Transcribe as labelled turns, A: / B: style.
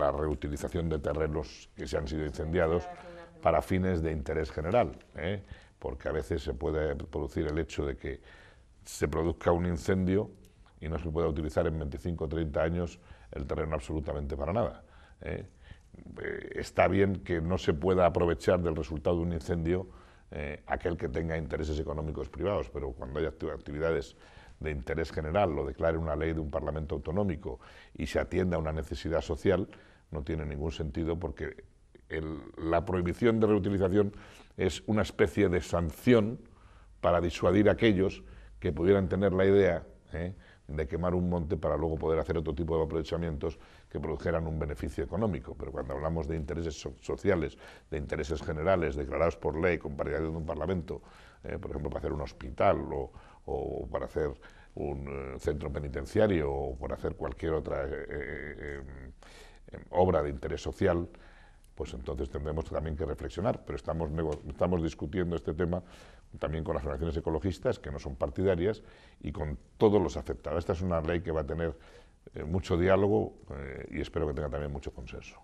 A: la reutilización de terrenos que se han sido incendiados para fines de interés general, ¿eh? porque a veces se puede producir el hecho de que se produzca un incendio y no se pueda utilizar en 25 o 30 años el terreno absolutamente para nada. ¿eh? Eh, está bien que no se pueda aprovechar del resultado de un incendio aquel que tenga intereses económicos privados, pero cuando hay actividades de interés general, lo declare una ley de un Parlamento autonómico y se atienda a una necesidad social, no tiene ningún sentido porque la prohibición de reutilización es una especie de sanción para disuadir a aquellos que pudieran tener la idea ¿eh? de quemar un monte para luego poder hacer otro tipo de aprovechamientos que produjeran un beneficio económico. Pero cuando hablamos de intereses sociales, de intereses generales declarados por ley con paridad de un parlamento, ¿eh? por ejemplo, para hacer un hospital o, para hacer un eh, centro penitenciario o por hacer cualquier otra obra de interés social, pues entonces tendremos también que reflexionar. Pero estamos, estamos discutiendo este tema también con las organizaciones ecologistas, que no son partidarias, y con todos los aceptados. Esta es una ley que va a tener eh, mucho diálogo eh, y espero que tenga también mucho consenso.